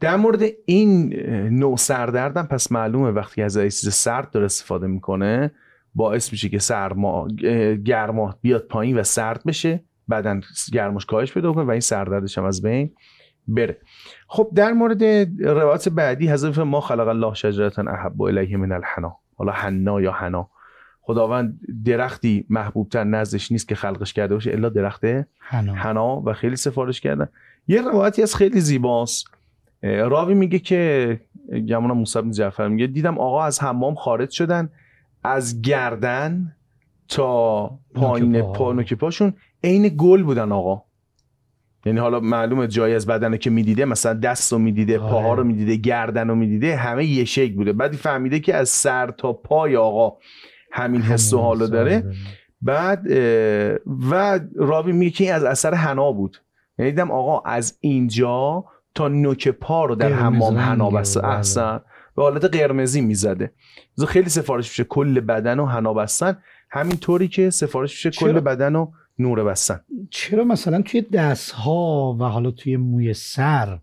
در مورد این نوع سردردم پس معلومه وقتی از چیز سرد داره استفاده میکنه باعث میشه که سرما گرما بیاد پایین و سرد بشه بدن گرمش کاهش پیدا کنه و این سردردش هم از بین بره خب در مورد روایت بعدی حضرت ما خلق الله شجرتا احب الیه من الحنا حالا حنا یا حنا خداوند درختی محبوبتر نزدش نیست که خلقش کرده باشه الا درخت حنا. حنا و خیلی سفارش کردن یه روایتی از خیلی زیباست راوی میگه که گمونم موسی بن جعفر میگه دیدم آقا از حمام خارج شدن از گردن تا پایین پا نوک پاشون عین گل بودن آقا یعنی حالا معلومه جایی از بدنه که میدیده مثلا دست رو میدیده آره. پاها رو میدیده گردن رو میدیده همه یه شکل بوده بعدی فهمیده که از سر تا پای آقا همین حس و حالو داره بعد و راوی میگه که این از اثر حنا بود یعنی دیدم آقا از اینجا تا نوک پا رو در حمام حنا بسته بله. احسن به حالت قرمزی میزده خیلی سفارش میشه کل بدن و حنا بستن همین طوری که سفارش میشه کل بدن نور بستن چرا مثلا توی دست ها و حالا توی موی سر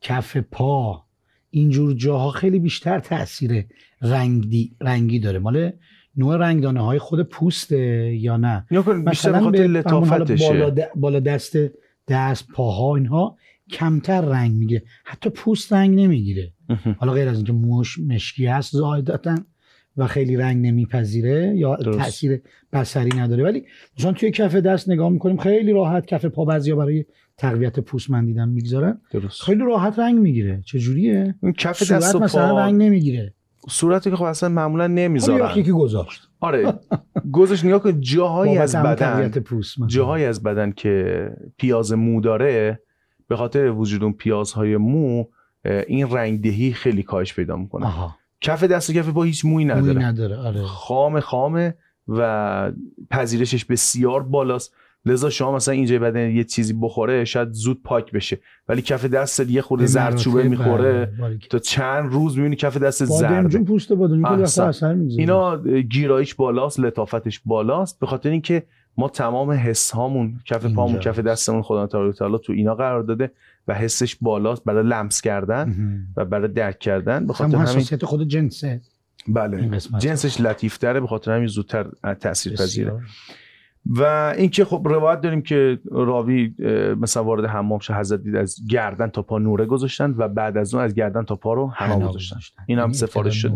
کف پا اینجور جاها خیلی بیشتر تاثیر رنگی رنگی داره ماله نوع رنگدانه های خود پوسته یا نه مثلا به لطافتشه بالا, بالا دست دست پاها اینها کمتر رنگ میگیره حتی پوست رنگ نمیگیره حالا غیر از اینکه موش مشکی هست زایدتن و خیلی رنگ نمیپذیره یا درست. تاثیر بصری نداره ولی مثلا توی کف دست نگاه میکنیم خیلی راحت کف پا بعضیا برای تقویت پوست من دیدم میگذارن خیلی راحت رنگ میگیره چه جوریه کف دست و مثلا رنگ نمیگیره صورتی که خب اصلا معمولا نمیذارن خب، یکی گذاشت آره گذاشت نگاه کن جاهایی از بدن پوست جاهایی از بدن که پیاز مو داره به خاطر وجود اون پیازهای مو این رنگدهی خیلی کاهش پیدا میکنه کف دست و کف با هیچ موی نداره, موی نداره. آره. خام خامه و پذیرشش بسیار بالاست لذا شما مثلا اینجا بدن یه چیزی بخوره شاید زود پاک بشه ولی کف دست یه خورده زردچوبه میخوره بله، تا چند روز میبینی کف دست زرد پوست اینا گیرایش بالاست لطافتش بالاست به خاطر اینکه ما تمام حس هامون کف پامون کف دستمون خدا تعالی تو اینا قرار داده و حسش بالاست برای لمس کردن و برای درک کردن به خاطر همین خود جنسه بله جنسش لطیف به خاطر همین زودتر تاثیر پذیره و اینکه خب روایت داریم که راوی مثلا وارد حمام شه حضرت دید از گردن تا پا نوره گذاشتن و بعد از اون از گردن تا پا رو حمام گذاشتن این هم یعنی سفارش شد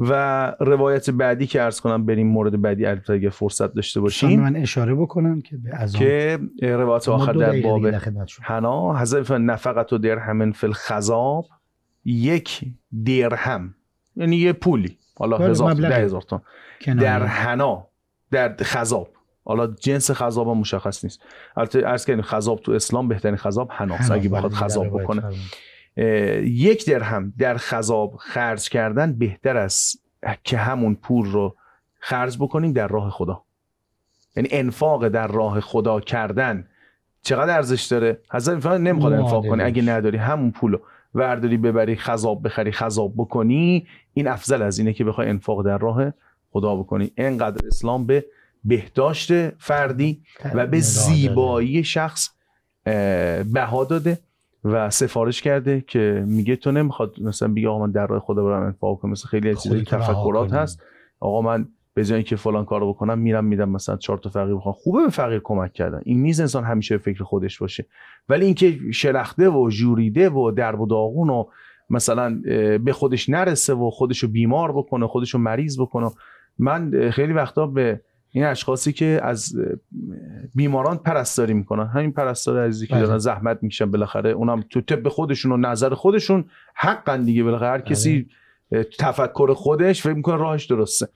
و روایت بعدی که ارز کنم بریم مورد بعدی البته اگه فرصت داشته باشیم من اشاره بکنم که به که روایت آخر در باب حنا حذف نفقت و درهم فل خذاب یک درهم یعنی یه پولی حالا بله، هزار ده هزار تا در حنا در خزاب حالا جنس خذاب مشخص نیست البته عرض کردیم خذاب تو اسلام بهترین خذاب حنا. اگه بخواد بله، خذاب بکنه یک درهم در خذاب خرج کردن بهتر است که همون پول رو خرج بکنیم در راه خدا یعنی انفاق در راه خدا کردن چقدر ارزش داره حضرت نمیخواد انفاق کنی اگه نداری همون رو ورداری ببری خذاب بخری خذاب بکنی این افضل از اینه که بخوای انفاق در راه خدا بکنی اینقدر اسلام به بهداشت فردی و به زیبایی شخص بها داده و سفارش کرده که میگه تو نمیخواد مثلا بگه آقا من در راه خدا برم انفاق کنم مثلا خیلی از تفکرات هست آقا من به جای اینکه فلان کارو بکنم میرم میدم مثلا چهار تا فقیر بخوام خوبه به فقیر کمک کردن این نیز انسان همیشه به فکر خودش باشه ولی اینکه شلخته و جوریده و در و داغون و مثلا به خودش نرسه و خودشو بیمار بکنه خودشو مریض بکنه من خیلی وقتا به این اشخاصی که از بیماران پرستاری میکنن همین پرستار عزیزی که بله. دارن زحمت میکشن بالاخره اونم تو طب خودشون و نظر خودشون حقن دیگه بالاخره هر بله. کسی تفکر خودش فکر میکنه راهش درسته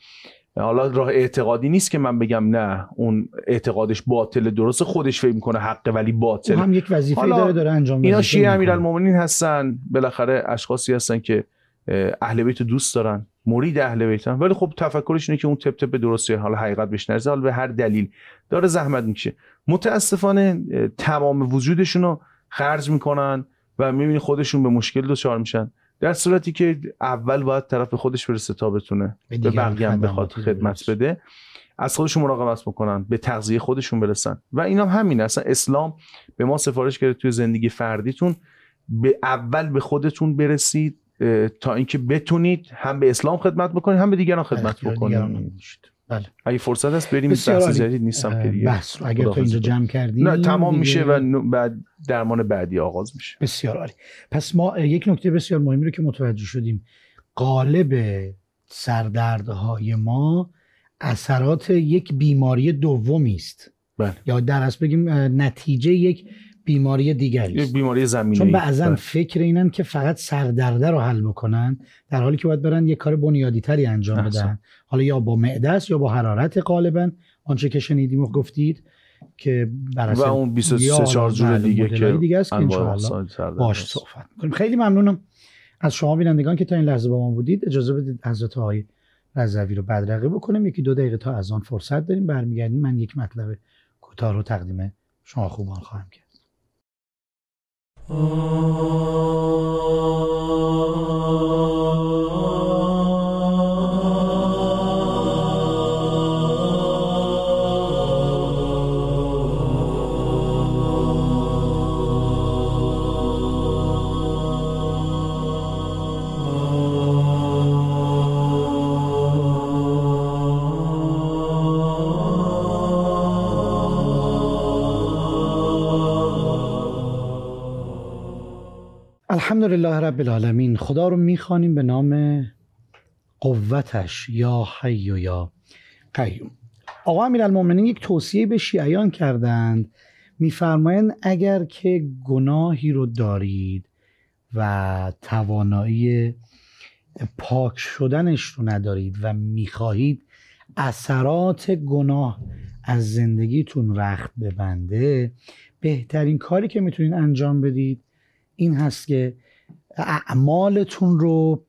حالا راه اعتقادی نیست که من بگم نه اون اعتقادش باطل درست خودش فکر میکنه حقه ولی باطل هم یک وظیفه داره داره انجام میده اینا شیعه امیرالمومنین هستن بالاخره اشخاصی هستن که اهل بیت دوست دارن مرید اهل بیتن ولی خب تفکرش اینه که اون تپ تپ درستی حالا حقیقت بهش نرسه حالا به هر دلیل داره زحمت میکشه متاسفانه تمام وجودشون رو خرج میکنن و میبینی خودشون به مشکل دچار میشن در صورتی که اول باید طرف به خودش برسه تا بتونه به بقیه هم بخواد خدمت بده از خودشون مراقبت بکنن به تغذیه خودشون برسن و اینا هم همین اصلا اسلام به ما سفارش کرده توی زندگی فردیتون به اول به خودتون برسید تا اینکه بتونید هم به اسلام خدمت بکنید هم به دیگران بله، خدمت بکنید بله. اگه فرصت هست بریم بحث جدید نیستم که دیگه بحث رو اگر تو اینجا جمع کردی نه تمام میشه و بعد درمان بعدی آغاز میشه بسیار عالی پس ما یک نکته بسیار مهمی رو که متوجه شدیم قالب سردردهای ما اثرات یک بیماری دومی است بله. یا در اصل بگیم نتیجه یک بیماری دیگری بیماری زمینی چون بعضا بله. فکر اینن که فقط سردرده رو حل میکنن در حالی که باید برن یه کار بنیادی تری انجام احسن. بدن حالا یا با معده است یا با حرارت غالبا آنچه که شنیدیم و گفتید که بر و اون 23 4 جور دیگه که دیگه است باش صحبت خیلی ممنونم از شما بینندگان که تا این لحظه با ما بودید اجازه بدید حضرت آقای رضوی رو بدرقه بکنم یکی دو دقیقه تا از آن فرصت داریم برمیگردیم من یک مطلب کوتاه رو تقدیم شما خوبان خواهم کرد Oh. الحمدلله رب العالمین خدا رو میخوانیم به نام قوتش یا حی و یا قیوم آقا المومنین یک توصیه به شیعیان کردند میفرمایند اگر که گناهی رو دارید و توانایی پاک شدنش رو ندارید و میخواهید اثرات گناه از زندگیتون رخت ببنده بهترین کاری که میتونید انجام بدید این هست که اعمالتون رو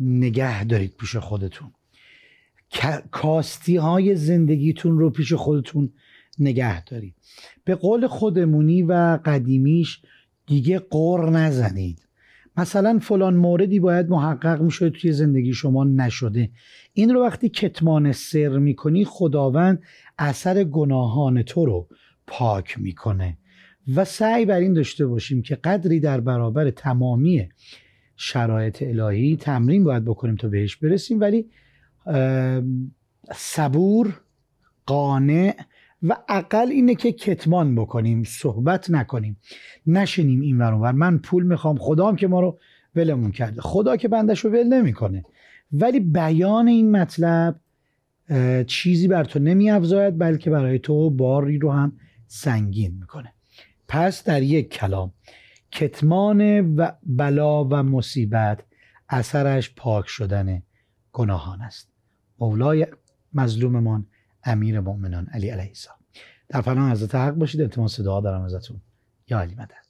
نگه دارید پیش خودتون کاستی های زندگیتون رو پیش خودتون نگه دارید به قول خودمونی و قدیمیش دیگه قر نزنید مثلا فلان موردی باید محقق میشد توی زندگی شما نشده این رو وقتی کتمان سر میکنی خداوند اثر گناهان تو رو پاک میکنه و سعی بر این داشته باشیم که قدری در برابر تمامی شرایط الهی تمرین باید بکنیم تا بهش برسیم ولی صبور قانع و اقل اینه که کتمان بکنیم صحبت نکنیم نشینیم این ورانور من پول میخوام خدام که ما رو ولمون کرده خدا که بندش رو ول نمیکنه ولی بیان این مطلب چیزی بر تو نمیافزاید بلکه برای تو باری رو هم سنگین میکنه پس در یک کلام کتمان و بلا و مصیبت اثرش پاک شدن گناهان است مولای مظلوممان امیر مؤمنان علی علیه السلام در فنا حضرت حق باشید التماس دعا دارم ازتون یا علی مدد